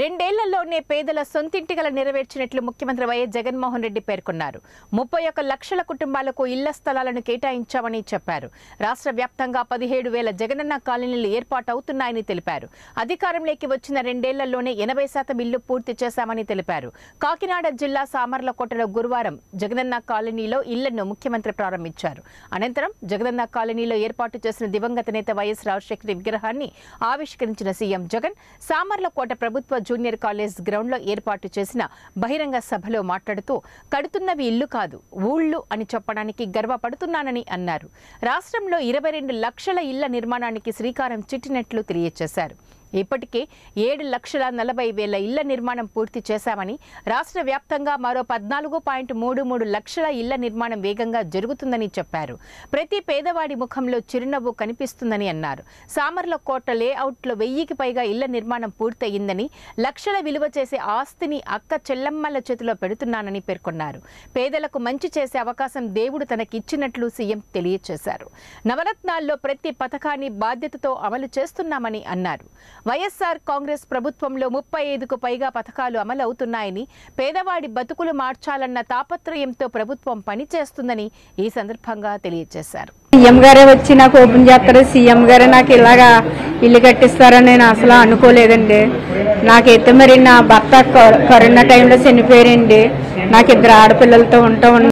రెండేళ్లలోనే పేదల గల నెరవేర్చినట్లు ముఖ్యమంత్రి వైఎస్ జగన్మోహన్ రెడ్డి పేర్కొన్నారు ముప్పై ఒక్క లక్షల కుటుంబాలకు ఇళ్ల స్థలాలను కేటాయించామని చెప్పారు రాష్ట్ర వ్యాప్తంగా పదిహేడు వేల జగనన్న కాలనీలు ఏర్పాటవుతున్నాయని తెలిపారు అధికారంలోకి వచ్చిన రెండేళ్లలోనే ఎనభై శాతం ఇళ్లు పూర్తి చేశామని తెలిపారు కాకినాడ జిల్లా సామర్లకోటలో గురువారం జగనన్న కాలనీలో ఇళ్లను ముఖ్యమంత్రి ప్రారంభించారు అనంతరం జగనన్న కాలనీలో ఏర్పాటు చేసిన దివంగత నేత వైఎస్ రాజశేఖర విగ్రహాన్ని ఆవిష్కరించిన సీఎం జగన్ సామర్లకోట ప్రభుత్వ జూనియర్ కాలేజ్ గ్రౌండ్లో ఏర్పాటు చేసిన బహిరంగ సభలో మాట్లాడుతూ కడుతున్నవి ఇల్లు కాదు ఊళ్ళు అని చెప్పడానికి గర్వపడుతున్నానని అన్నారు రాష్ట్రంలో ఇరవై రెండు లక్షల ఇళ్ల నిర్మాణానికి శ్రీకారం చుట్టినట్లు తెలియజేశారు ఇప్పటికే ఏడు లక్షల నలభై వేల ఇళ్ల నిర్మాణం పూర్తి చేశామని రాష్ట్ర వ్యాప్తంగా మరో పద్నాలుగు పాయింట్ మూడు మూడు లక్షల ఇళ్ల నిర్మాణం వేగంగా జరుగుతుందని చెప్పారు ప్రతి పేదవాడి ముఖంలో చిరునవ్వు కనిపిస్తుందని అన్నారు కోట లేఅవుట్లో వెయ్యికి పైగా ఇళ్ల నిర్మాణం పూర్తయిందని లక్షల విలువ చేసే ఆస్తిని అక్క చెల్లమ్మల చేతిలో పెడుతున్నానని పేర్కొన్నారు పేదలకు మంచి చేసే అవకాశం దేవుడు తనకిచ్చినట్లు సీఎం తెలియచేశారు నవరత్నాల్లో ప్రతి పథకాన్ని బాధ్యతతో అమలు చేస్తున్నామని అన్నారు వైఎస్సార్ కాంగ్రెస్ ప్రభుత్వంలో ముప్పై ఐదుకు పైగా పథకాలు అమలవుతున్నాయని పేదవాడి బతుకులు మార్చాలన్న తాపత్రయంతో ప్రభుత్వం పనిచేస్తుందని ఈ సందర్భంగా తెలియజేశారు సీఎం గారే వచ్చి నాకు ఓపెన్ చేస్తారు సీఎం గారే నాకు ఇలాగా ఇల్లు కట్టిస్తారని నేను అసలు అనుకోలేదండి నాకైతే మరి నా భర్త కరోనా టైంలో చనిపోయారండి నాకు ఇద్దరు ఆడపిల్లలతో ఉంటా